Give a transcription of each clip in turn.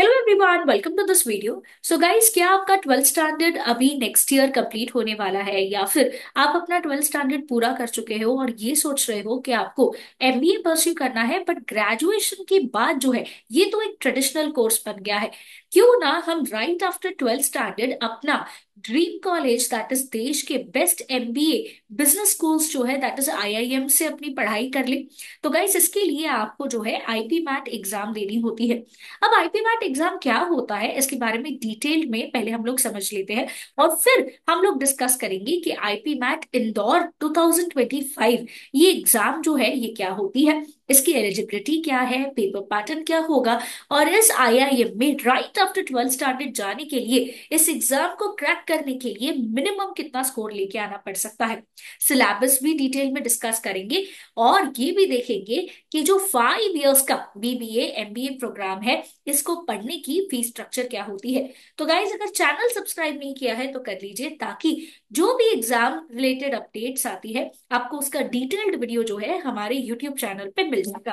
Hello everyone welcome to this video so guys क्या आपका twelfth standard अभी next year complete होने वाला है या फिर आप अपना ट्वेल्थ स्टैंडर्ड पूरा कर चुके हो और ये सोच रहे हो कि आपको एमबीए परस्यू करना है बट ग्रेजुएशन के बाद जो है ये तो एक ट्रेडिशनल कोर्स बन गया है क्यों ना हम राइट आफ्टर ट्वेल्थ स्टैंडर्ड अपना ड्रीम कॉलेज दैट इज देश के बेस्ट एमबीए बिजनेस स्कूल्स जो है दैट इज आईआईएम से अपनी पढ़ाई कर ले तो गाइस इसके लिए आपको जो है आईपी मैट एग्जाम देनी होती है अब आईपी मैट एग्जाम क्या होता है इसके बारे में डिटेल में पहले हम लोग समझ लेते हैं और फिर हम लोग डिस्कस करेंगे कि आईपी मैट इंदौर 2025 ये एग्जाम जो है ये क्या होती है इसकी एलिजिबिलिटी क्या है पेपर पैटर्न क्या होगा और इस आईआईएम में राइट आफ्टर ट्वेल्थ स्टैंडर्ड जाने के लिए इस एग्जाम को क्रैक करने के लिए मिनिमम कितना स्कोर लेके आना पड़ सकता है सिलेबस भी डिटेल में डिस्कस करेंगे और ये भी देखेंगे कि जो फाइव ईयर्स का बीबीए एमबीए प्रोग्राम है इसको पढ़ने की फीस स्ट्रक्चर क्या होती है तो गाइज अगर चैनल सब्सक्राइब नहीं किया है तो कर लीजिए ताकि जो भी एग्जाम रिलेटेड अपडेट्स आती है आपको उसका डिटेल्ड वीडियो जो है हमारे यूट्यूब चैनल पे मिल जाएगा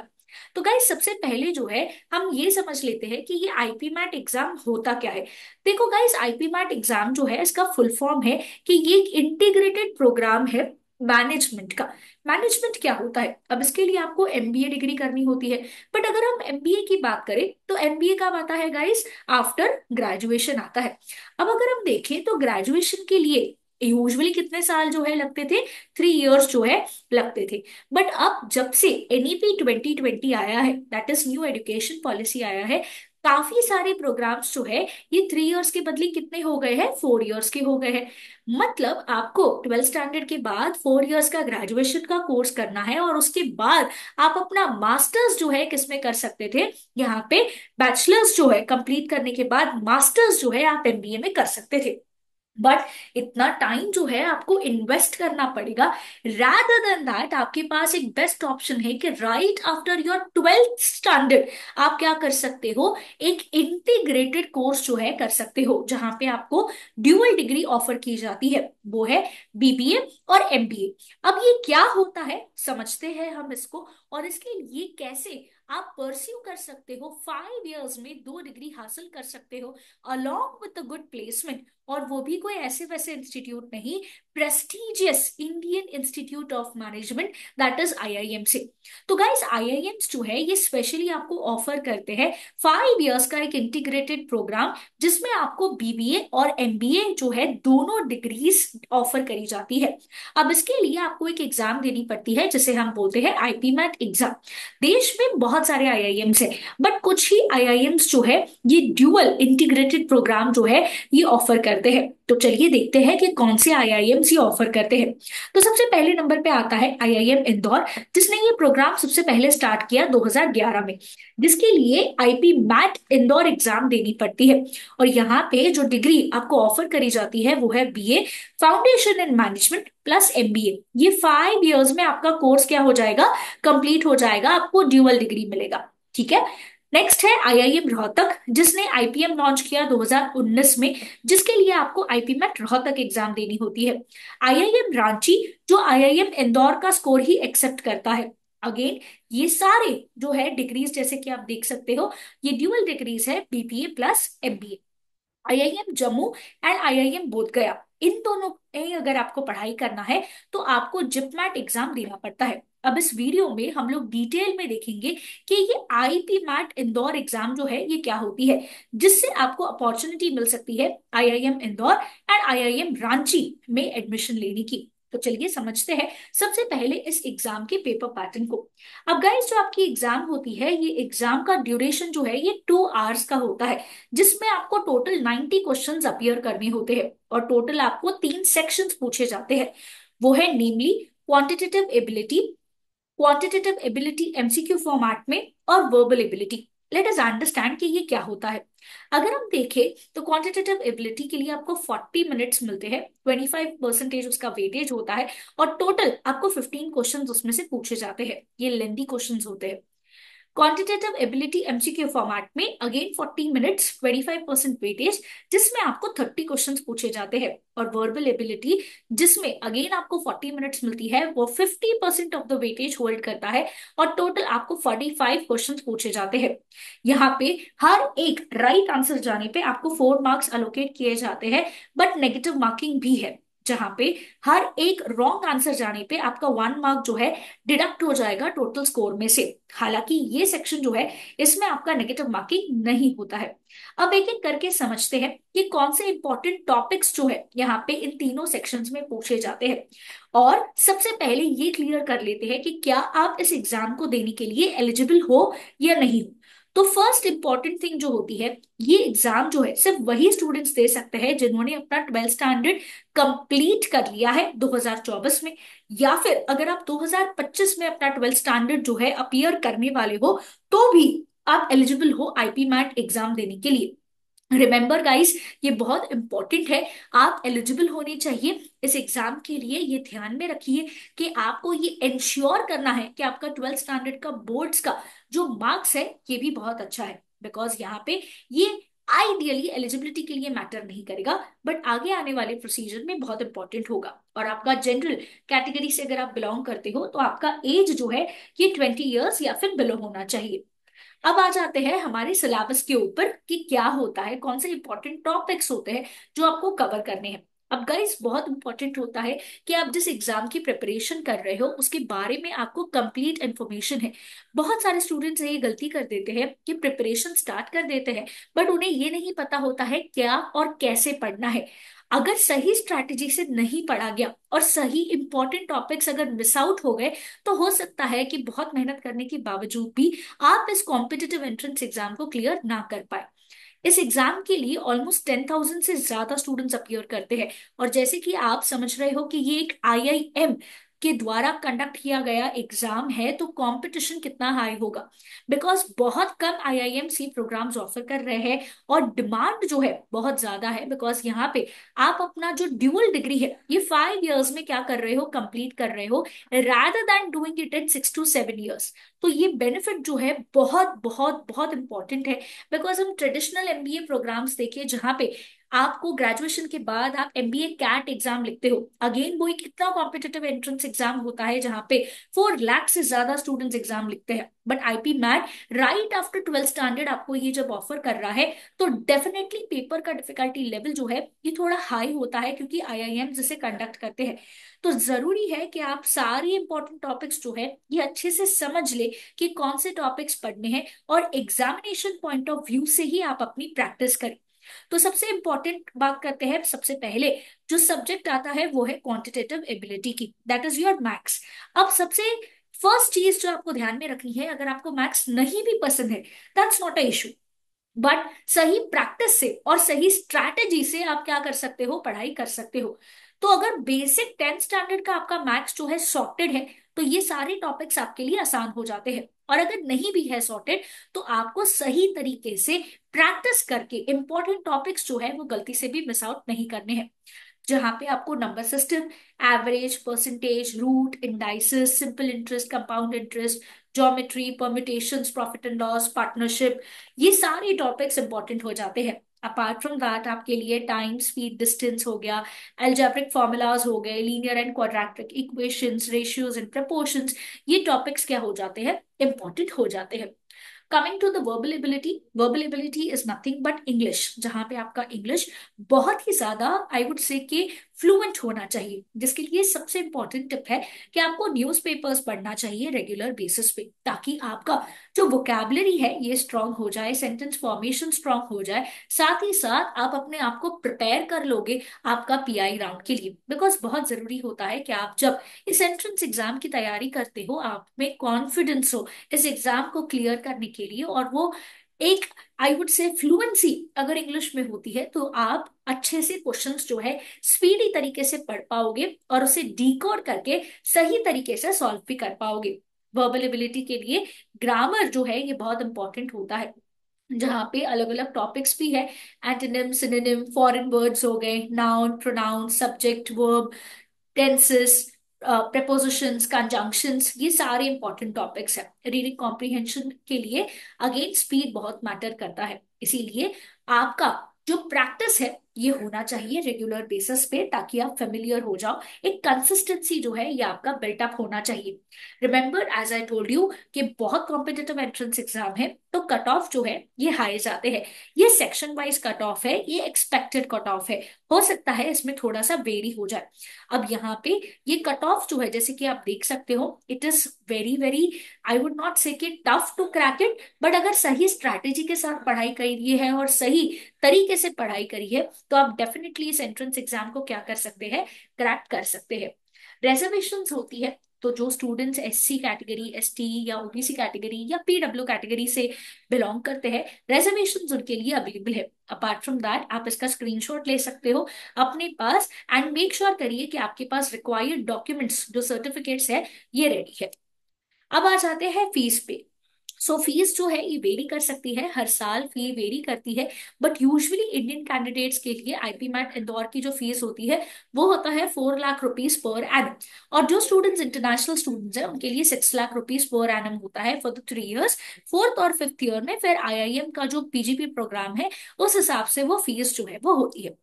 तो गाइज सबसे पहले जो है हम ये समझ लेते हैं कि ये आईपी मैट एग्जाम होता क्या है देखो गाइज आईपी मैट एग्जाम जो है इसका फुल फॉर्म है कि ये एक इंटीग्रेटेड प्रोग्राम है मैनेजमेंट का मैनेजमेंट क्या होता है अब इसके लिए आपको एमबीए डिग्री करनी होती है बट अगर हम एमबीए की बात करें तो एमबीए कब आता है गाइस आफ्टर ग्रेजुएशन आता है अब अगर हम देखें तो ग्रेजुएशन के लिए यूजली कितने साल जो है लगते थे थ्री इयर्स जो है लगते थे बट अब जब से एनईपी ट्वेंटी ट्वेंटी आया है that is new education policy आया है काफी सारे प्रोग्राम्स जो है ये थ्री इयर्स के बदले कितने हो गए हैं फोर इयर्स के हो गए हैं मतलब आपको ट्वेल्थ स्टैंडर्ड के बाद फोर इयर्स का ग्रेजुएशन का कोर्स करना है और उसके बाद आप अपना मास्टर्स जो है किसमें कर सकते थे यहाँ पे बैचलर्स जो है कंप्लीट करने के बाद मास्टर्स जो है आप एमबीए में कर सकते थे बट इतना टाइम जो है आपको इन्वेस्ट करना पड़ेगा रैदर देन दैट आपके पास एक बेस्ट ऑप्शन है कि right after your twelfth standard आप क्या कर सकते हो एक इंटीग्रेटेड कोर्स जो है कर सकते हो जहां पे आपको ड्यूअल डिग्री ऑफर की जाती है वो है बीबीए और एमबीए अब ये क्या होता है समझते हैं हम इसको और इसके लिए कैसे आप परस्यू कर सकते हो फाइव इयर्स में दो डिग्री हासिल कर सकते हो अलोंग विद गुड प्लेसमेंट और वो भी कोई ऐसे वैसे इंस्टीट्यूट नहीं prestigious Indian institute of management that is M से तो गाइज एम्स जो है ये स्पेशली आपको ऑफर करते हैं फाइव इयर्स का एक इंटीग्रेटेड प्रोग्राम जिसमें आपको बीबीए और एमबीए जो है दोनों डिग्रीज ऑफर करी जाती है अब इसके लिए आपको एक एग्जाम देनी पड़ती है जिसे हम बोलते हैं आईपी मैट एग्जाम देश में बहुत सारे एम्स है बट कुछ ही एम्स जो है ये ड्यूअल इंटीग्रेटेड प्रोग्राम जो है ये ऑफर कर करते हैं तो चलिए देखते हैं कि कौन से आईआईएमसी ऑफर करते हैं तो सबसे पहले नंबर पे आता है आईआईएम इंदौर जिसने ये प्रोग्राम सबसे पहले स्टार्ट किया 2011 में जिसके लिए आईपी मैट इंदौर एग्जाम देनी पड़ती है और यहाँ पे जो डिग्री आपको ऑफर करी जाती है वो है BA foundation and management plus MBA ये फाइव ईयर्स में आपका कोर्स क्या हो जाएगा कंप्लीट हो जाएगा आपको ड्यूअल डिग्री मिलेगा ठीक है नेक्स्ट है आईआईएम रोहतक जिसने आईपीएम लॉन्च किया 2019 में जिसके लिए आपको आईपीमेट रोहतक एग्जाम देनी होती है आईआईएम रांची जो आईआईएम इंदौर का स्कोर ही एक्सेप्ट करता है अगेन ये सारे जो है डिग्रीज जैसे कि आप देख सकते हो ये ड्यूअल डिग्रीज है BPA plus MBA IIM Jammu and IIM Bodh Gaya इन दोनों अगर आपको पढ़ाई करना है तो आपको जिपमैट एग्जाम देना पड़ता है अब इस वीडियो में हम लोग डिटेल में देखेंगे कि ये आईपी मैट इंदौर एग्जाम जो है ये क्या होती है जिससे आपको अपॉर्चुनिटी मिल सकती है IIM Indore and IIM Ranchi में एडमिशन लेने की तो चलिए समझते हैं सबसे पहले इस एग्जाम के पेपर पैटर्न को अब गाइस जो आपकी एग्जाम होती है ये एग्जाम का ड्यूरेशन जो है ये टू आवर्स का होता है जिसमें आपको टोटल नाइनटी क्वेश्चन अपियर करने होते हैं और टोटल आपको तीन सेक्शन पूछे जाते हैं वो है namely quantitative ability quantitative ability MCQ format में और verbal ability let us understand कि ये क्या होता है अगर हम देखें तो क्वांटिटेटिव एबिलिटी के लिए आपको 40 मिनट्स मिलते हैं 25 परसेंटेज उसका वेटेज होता है और टोटल आपको 15 क्वेश्चंस उसमें से पूछे जाते हैं ये लेंदी क्वेश्चंस होते हैं क्वांटिटेटिव एबिलिटी एमसीक्यू फॉर्मेट में अगेन 40 मिनट्स 25 परसेंट वेटेज जिसमें आपको 30 क्वेश्चंस पूछे जाते हैं और वर्बल एबिलिटी जिसमें अगेन आपको 40 मिनट्स मिलती है वो 50 percent of the weightage hold करता है और टोटल आपको 45 क्वेश्चंस पूछे जाते हैं यहाँ पे हर एक राइट right आंसर जाने पे आपको फोर मार्क्स अलोकेट किए जाते हैं बट नेगेटिव मार्किंग भी है जहां पे हर एक रॉन्ग आंसर जाने पे आपका वन मार्क जो है डिडक्ट हो जाएगा टोटल स्कोर में से हालांकि ये सेक्शन जो है इसमें आपका नेगेटिव मार्किंग नहीं होता है अब एक एक करके समझते हैं कि कौन से इंपॉर्टेंट टॉपिक्स जो है यहाँ पे इन तीनों सेक्शंस में पूछे जाते हैं और सबसे पहले ये क्लियर कर लेते हैं कि क्या आप इस एग्जाम को देने के लिए एलिजिबल हो या नहीं हो तो फर्स्ट इंपॉर्टेंट थिंग जो होती है ये एग्जाम जो है सिर्फ वही स्टूडेंट्स दे सकते हैं जिन्होंने अपना ट्वेल्थ स्टैंडर्ड कंप्लीट कर लिया है 2024 में या फिर अगर आप 2025 में अपना ट्वेल्थ स्टैंडर्ड जो है अपियर करने वाले हो तो भी आप एलिजिबल हो आईपी मैट एग्जाम देने के लिए रिमेंबर गाइस ये बहुत इंपॉर्टेंट है आप एलिजिबल होने चाहिए इस एग्जाम के लिए ये ध्यान में रखिए कि आपको ये इंश्योर करना है कि आपका ट्वेल्थ स्टैंडर्ड का बोर्ड्स का जो मार्क्स है ये भी बहुत अच्छा है बिकॉज यहाँ पे ये आइडियली एलिजिबिलिटी के लिए मैटर नहीं करेगा बट आगे आने वाले प्रोसीजर में बहुत इंपॉर्टेंट होगा और आपका जनरल कैटेगरी से अगर आप बिलोंग करते हो तो आपका एज जो है ये ट्वेंटी ईयर्स या फिर बिलो होना चाहिए अब आ जाते हैं हमारे सिलेबस के ऊपर कि क्या होता है कौन से इंपॉर्टेंट टॉपिक्स होते हैं जो आपको कवर करने हैं अब गाइस बहुत इंपॉर्टेंट होता है कि आप जिस एग्जाम की प्रिपरेशन कर रहे हो उसके बारे में आपको कंप्लीट इन्फॉर्मेशन है बहुत सारे स्टूडेंट्स ये गलती कर देते हैं कि प्रिपरेशन स्टार्ट कर देते हैं बट उन्हें ये नहीं पता होता है क्या और कैसे पढ़ना है अगर सही स्ट्रैटेजी से नहीं पढ़ा गया और सही इंपॉर्टेंट टॉपिक्स अगर मिस आउट हो गए तो हो सकता है कि बहुत मेहनत करने के बावजूद भी आप इस कॉम्पिटेटिव एंट्रेंस एग्जाम को क्लियर ना कर पाए इस एग्जाम के लिए ऑलमोस्ट टेन थाउजेंड से ज्यादा स्टूडेंट्स अपियर करते हैं और जैसे कि आप समझ रहे हो कि ये एक एम के द्वारा कंडक्ट किया गया एग्जाम है तो कंपटीशन कितना हाई होगा बिकॉज बहुत कम आईआईएमसी प्रोग्राम्स ऑफर कर रहे हैं और डिमांड जो है बहुत ज्यादा है बिकॉज यहाँ पे आप अपना जो ड्यूअल डिग्री है ये फाइव ईयर्स में क्या कर रहे हो कंप्लीट कर रहे हो rather than doing it in six to seven years तो ये बेनिफिट जो है बहुत बहुत बहुत इंपॉर्टेंट है बिकॉज हम ट्रेडिशनल एमबीए प्रोग्राम्स देखिए जहाँ पे आपको ग्रेजुएशन के बाद आप M B A CAT exam लिखते हो अगेन वो एक इतना कॉम्पिटेटिव एंट्रेंस एग्जाम होता है जहां पे फोर लैक्स से ज्यादा स्टूडेंट्स एग्जाम लिखते हैं but IPMAT right after twelfth standard आपको ये जब ऑफर कर रहा है तो डेफिनेटली पेपर का डिफिकल्टी लेवल जो है ये थोड़ा हाई होता है क्योंकि आई आई एम जिसे कंडक्ट करते हैं तो जरूरी है कि आप सारे इंपॉर्टेंट टॉपिक्स जो है ये अच्छे से समझ ले कि कौन से टॉपिक्स पढ़ने हैं और एग्जामिनेशन पॉइंट ऑफ व्यू से ही आप अपनी प्रैक्टिस करें तो सबसे इंपॉर्टेंट बात करते हैं सबसे पहले जो सब्जेक्ट आता है वो है क्वांटिटेटिव एबिलिटी की दैट इज योर मैक्स अब सबसे फर्स्ट चीज जो आपको ध्यान में रखनी है अगर आपको मैक्स नहीं भी पसंद है that's not a issue but सही प्रैक्टिस से और सही स्ट्रैटेजी से आप क्या कर सकते हो पढ़ाई कर सकते हो तो अगर बेसिक टेंथ स्टैंडर्ड का आपका मैथ्स जो है सॉर्टेड है तो ये सारे टॉपिक्स आपके लिए आसान हो जाते हैं और अगर नहीं भी है सॉर्टेड तो आपको सही तरीके से प्रैक्टिस करके इंपॉर्टेंट टॉपिक्स जो है वो गलती से भी मिस आउट नहीं करने हैं जहां पे आपको number system average percentage root indices simple interest compound interest geometry permutation profit and loss partnership ये सारे टॉपिक्स इंपॉर्टेंट हो जाते हैं अपार्ट फ्रॉम दैट आपके लिए टाइम स्पीड डिस्टेंस हो गया एल्जेब्रिक फॉर्मूलाज हो गए linear and quadratic equations ratios and proportion ये टॉपिक्स क्या हो जाते हैं इंपॉर्टेंट हो जाते हैं coming to the verbal ability verbal ability is nothing but English जहां पे आपका इंग्लिश बहुत ही ज्यादा आई वुड से कि फ्लुएंट होना चाहिए जिसके लिए सबसे इंपॉर्टेंट टिप है कि आपको न्यूज़पेपर्स पढ़ना चाहिए रेगुलर बेसिस पे ताकि आपका जो वोकेबलरी है ये स्ट्रांग हो जाए सेंटेंस फॉर्मेशन स्ट्रांग हो जाए साथ ही साथ आप अपने आप को प्रिपेयर कर लोगे आपका पीआई राउंड के लिए बिकॉज बहुत जरूरी होता है कि आप जब इस एंट्रेंस एग्जाम की तैयारी करते हो आप में कॉन्फिडेंस हो इस एग्जाम को क्लियर करने के लिए और वो एक आई वुड से फ्लुएंसी अगर इंग्लिश में होती है तो आप अच्छे से क्वेश्चंस जो है स्पीडी तरीके से पढ़ पाओगे और उसे डीकोड करके सही तरीके से सॉल्व भी कर पाओगे वर्बल एबिलिटी के लिए ग्रामर जो है ये बहुत इंपॉर्टेंट होता है जहाँ पे अलग अलग टॉपिक्स भी है एंटोनिम सिनेम फॉरन वर्ड्स हो गए noun pronoun subject verb tenses prepositions uh, conjunctions ये सारे इंपॉर्टेंट टॉपिक्स है रीडिंग कॉम्प्रीहेंशन के लिए अगेन स्पीड बहुत मैटर करता है इसीलिए आपका जो प्रैक्टिस है ये होना चाहिए रेगुलर बेसिस पे ताकि आप फेमिलियर हो जाओ एक कंसिस्टेंसी जो है ये आपका अप होना चाहिए remember as I told you कि बहुत कॉम्पिटेटिव एंट्रेंस एग्जाम है तो कट ऑफ जो है ये हाई जाते हैं ये सेक्शन वाइज कट ऑफ है ये एक्सपेक्टेड कट ऑफ है हो सकता है इसमें थोड़ा सा वेरी हो जाए अब यहाँ पे ये कट ऑफ जो है जैसे कि आप देख सकते हो it is very very I would not say कि tough to crack it but अगर सही स्ट्रैटेजी के साथ पढ़ाई करी है और सही तरीके से पढ़ाई करी है तो आप डेफिनेटली इस एंट्रेंस एग्जाम को क्या कर सकते हैं क्रैक कर सकते हैं रेजर्वेशन होती है तो जो स्टूडेंट्स सी कैटेगरी टी या ओबीसी कैटेगरी या पीडब्ल्यू कैटेगरी से बिलोंग करते हैं रेजर्वेशन उनके लिए अवेलेबल है अपार्ट फ्रॉम दैट आप इसका स्क्रीनशॉट ले सकते हो अपने पास एंड मेक श्योर करिए कि आपके पास रिक्वायर्ड डॉक्यूमेंट्स जो सर्टिफिकेट्स है ये रेडी है अब आ जाते हैं फीस पे सो फीस जो है ये वेरी कर सकती है हर साल फी वेरी करती है बट यूजुअली इंडियन कैंडिडेट्स के लिए आईपी मैट इंदौर की जो फीस होती है वो होता है four lakh rupees per annum और जो स्टूडेंट्स इंटरनेशनल स्टूडेंट्स हैं उनके लिए six lakh rupees per annum होता है for the three years fourth और फिफ्थ ईयर में फिर आई का जो पीजीपी प्रोग्राम है उस हिसाब से वो फीस जो है वो होती है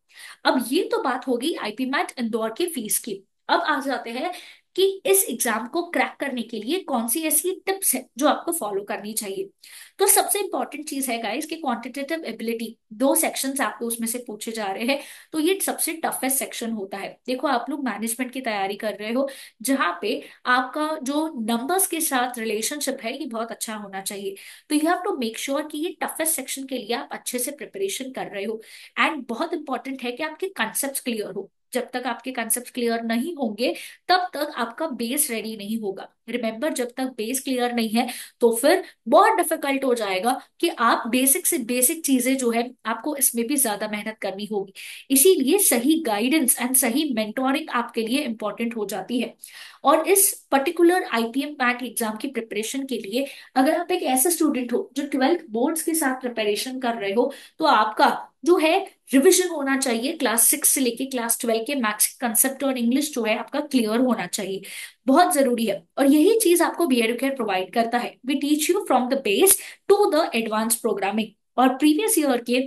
अब ये तो बात होगी आईपी मैट इंदौर की फीस की अब आ जाते हैं कि इस एग्जाम को क्रैक करने के लिए कौन सी ऐसी टिप्स है जो आपको फॉलो करनी चाहिए तो सबसे इंपॉर्टेंट चीज है गाइस कि क्वांटिटेटिव एबिलिटी दो सेक्शंस आपको उसमें से पूछे जा रहे हैं तो ये सबसे टफेस्ट सेक्शन होता है देखो आप लोग मैनेजमेंट की तैयारी कर रहे हो जहां पे आपका जो नंबर्स के साथ रिलेशनशिप है ये बहुत अच्छा होना चाहिए तो you have to make sure कि ये टफेस्ट सेक्शन के लिए आप अच्छे से प्रिपरेशन कर रहे हो एंड बहुत इंपॉर्टेंट है कि आपके कंसेप्ट क्लियर हो जब तक आपके कॉन्सेप्ट क्लियर नहीं होंगे तब तक आपका बेस रेडी नहीं होगा रिमेंबर जब तक बेस क्लियर नहीं है तो फिर बहुत डिफिकल्ट हो जाएगा कि आप बेसिक से बेसिक चीजें जो है आपको इसमें भी ज्यादा मेहनत करनी होगी इसीलिए सही गाइडेंस एंड सही मेंटोरिंग आपके लिए इंपॉर्टेंट हो जाती है और इस पर्टिकुलर आईपीएम पैट एग्जाम की प्रिपरेशन के लिए अगर आप एक ऐसे स्टूडेंट हो जो ट्वेल्थ बोर्ड्स के साथ प्रिपरेशन कर रहे हो तो आपका जो है रिविजन होना चाहिए क्लास सिक्स से लेके क्लास ट्वेल्व के मैथ्स के कंसेप्ट और इंग्लिश जो है आपका क्लियर होना चाहिए बहुत जरूरी है और यही चीज आपको बी केयर प्रोवाइड करता है we teach you from the base to the advance programming और प्रीवियस ईयर के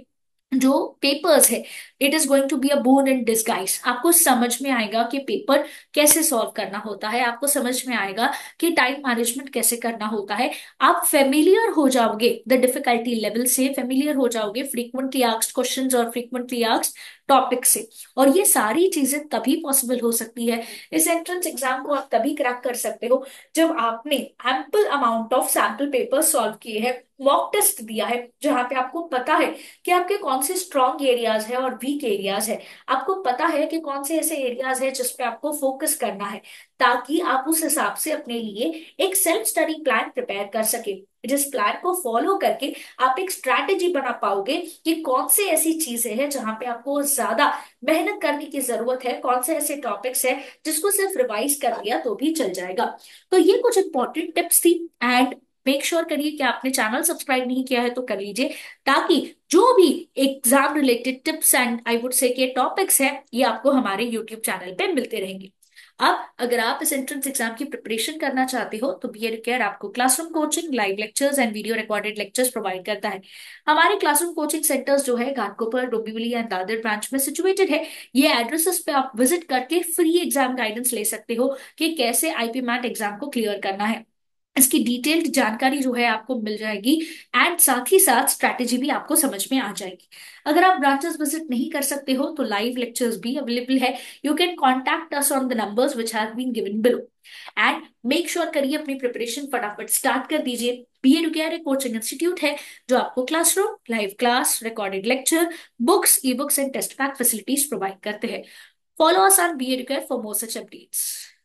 जो पेपर्स है it is going to be a boon in disguise आपको समझ में आएगा कि पेपर कैसे सॉल्व करना होता है आपको समझ में आएगा कि टाइम मैनेजमेंट कैसे करना होता है आप फेमिलियर हो जाओगे द डिफिकल्टी लेवल से फेमिलियर हो जाओगे फ्रीक्वेंटली आक्स क्वेश्चन और फ्रीक्वेंटली आक्स टॉपिक से और ये सारी चीजें तभी पॉसिबल हो सकती है इस एंट्रेंस एग्जाम को आप तभी क्रैक कर सकते हो जब आपने ample amount of sample paper solve किए हैं मॉक टेस्ट दिया है जहां पे आपको पता है कि आपके कौन से स्ट्रॉन्ग एरियाज है और वीक एरियाज है आपको पता है कि कौन से ऐसे एरियाज है जिसपे आपको फोकस करना है ताकि आप उस हिसाब से अपने लिए एक सेल्फ स्टडी प्लान प्रिपेयर कर सके जिस प्लान को फॉलो करके आप एक स्ट्रैटेजी बना पाओगे कि कौन से ऐसी चीजें हैं जहां पे आपको ज्यादा मेहनत करने की जरूरत है कौन से ऐसे टॉपिक्स हैं जिसको सिर्फ रिवाइज कर लिया तो भी चल जाएगा तो ये कुछ इंपॉर्टेंट टिप्स थी एंड मेक श्योर करिए कि आपने चैनल सब्सक्राइब नहीं किया है तो कर लीजिए ताकि जो भी exam related tips and I would say topics है ये आपको हमारे यूट्यूब चैनल पे मिलते रहेंगे अब अगर आप इस एंट्रेंस एग्जाम की प्रिपरेशन करना चाहते हो तो बी केयर आपको classroom coaching live lectures and video recorded lectures provide करता है हमारे क्लासरूम कोचिंग सेंटर्स जो है घाटकोपर डोबीवली एंड दादर ब्रांच में सिचुएटेड है ये एड्रेसेस पे आप विजिट करके फ्री एग्जाम गाइडेंस ले सकते हो कि कैसे आईपी मैट एग्जाम को क्लियर करना है इसकी डिटेल्ड जानकारी जो है आपको मिल जाएगी एंड साथ ही साथ स्ट्रैटेजी भी आपको समझ में आ जाएगी अगर आप ब्रांचेस विजिट नहीं कर सकते हो तो लाइव लेक्चर्स भी अवेलेबल है you can contact us on the numbers which have been given below and make sure करिए अपनी प्रिपरेशन फटाफट स्टार्ट कर दीजिए बी एड एक कोचिंग इंस्टीट्यूट है जो आपको classroom live class recorded lecture books e books and test pack facilities provide करते हैं follow us on B Ed for more such updates